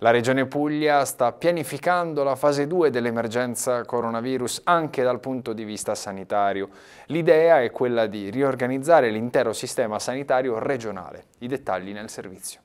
La Regione Puglia sta pianificando la fase 2 dell'emergenza coronavirus anche dal punto di vista sanitario. L'idea è quella di riorganizzare l'intero sistema sanitario regionale. I dettagli nel servizio.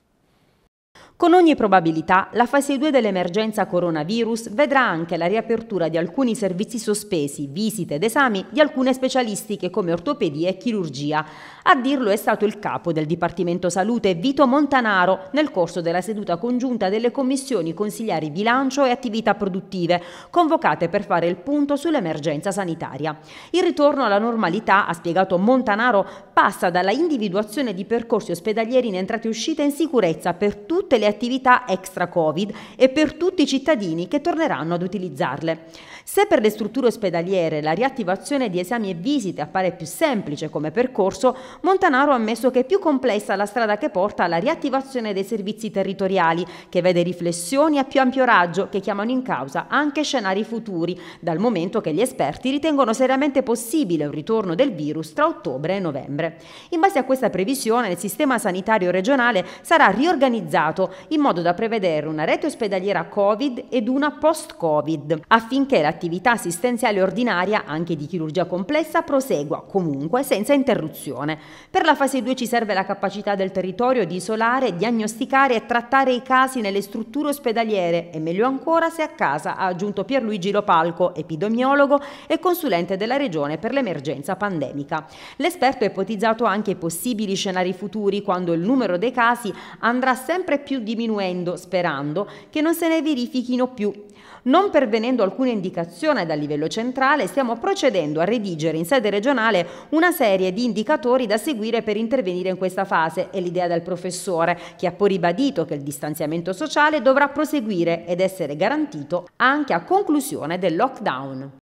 Con ogni probabilità, la fase 2 dell'emergenza coronavirus vedrà anche la riapertura di alcuni servizi sospesi, visite ed esami di alcune specialistiche come ortopedia e chirurgia. A dirlo è stato il capo del Dipartimento Salute Vito Montanaro nel corso della seduta congiunta delle commissioni consigliari bilancio e attività produttive, convocate per fare il punto sull'emergenza sanitaria. Il ritorno alla normalità, ha spiegato Montanaro, passa dalla individuazione di percorsi ospedalieri in entrate e uscite in sicurezza per tutte le attività extra Covid e per tutti i cittadini che torneranno ad utilizzarle. Se per le strutture ospedaliere la riattivazione di esami e visite appare più semplice come percorso, Montanaro ha ammesso che è più complessa la strada che porta alla riattivazione dei servizi territoriali, che vede riflessioni a più ampio raggio che chiamano in causa anche scenari futuri, dal momento che gli esperti ritengono seriamente possibile un ritorno del virus tra ottobre e novembre. In base a questa previsione, il sistema sanitario regionale sarà riorganizzato in modo da prevedere una rete ospedaliera Covid ed una post-Covid, affinché l'attività assistenziale ordinaria, anche di chirurgia complessa, prosegua comunque senza interruzione. Per la fase 2 ci serve la capacità del territorio di isolare, diagnosticare e trattare i casi nelle strutture ospedaliere e meglio ancora se a casa, ha aggiunto Pierluigi Lopalco, epidemiologo e consulente della Regione per l'emergenza pandemica. L'esperto ha ipotizzato anche possibili scenari futuri quando il numero dei casi andrà sempre più diminuendo, sperando che non se ne verifichino più. Non pervenendo alcuna indicazione dal livello centrale, stiamo procedendo a redigere in sede regionale una serie di indicatori da seguire per intervenire in questa fase. È l'idea del professore, che ha poi ribadito che il distanziamento sociale dovrà proseguire ed essere garantito anche a conclusione del lockdown.